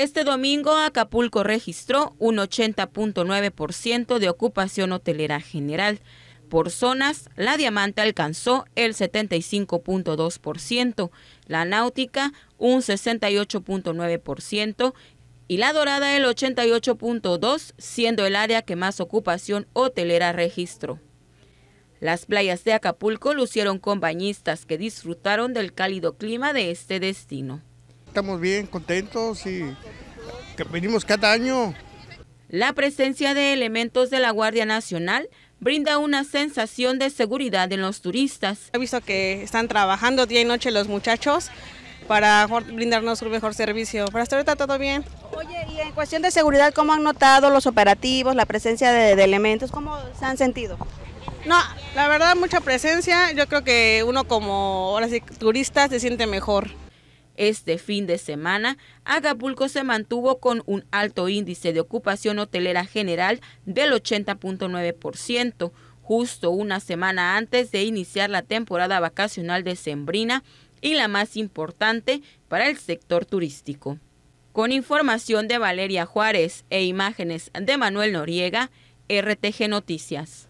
Este domingo Acapulco registró un 80.9% de ocupación hotelera general. Por zonas, la Diamante alcanzó el 75.2%, la Náutica un 68.9% y la Dorada el 88.2%, siendo el área que más ocupación hotelera registró. Las playas de Acapulco lucieron con bañistas que disfrutaron del cálido clima de este destino. Estamos bien contentos y que venimos cada año. La presencia de elementos de la Guardia Nacional brinda una sensación de seguridad en los turistas. He visto que están trabajando día y noche los muchachos para brindarnos un mejor servicio. Pero hasta ahorita todo bien. Oye, y en cuestión de seguridad, ¿cómo han notado los operativos, la presencia de, de elementos? ¿Cómo se han sentido? No, la verdad mucha presencia. Yo creo que uno como ahora sí turista se siente mejor. Este fin de semana, Acapulco se mantuvo con un alto índice de ocupación hotelera general del 80.9%, justo una semana antes de iniciar la temporada vacacional de Sembrina y la más importante para el sector turístico. Con información de Valeria Juárez e imágenes de Manuel Noriega, RTG Noticias.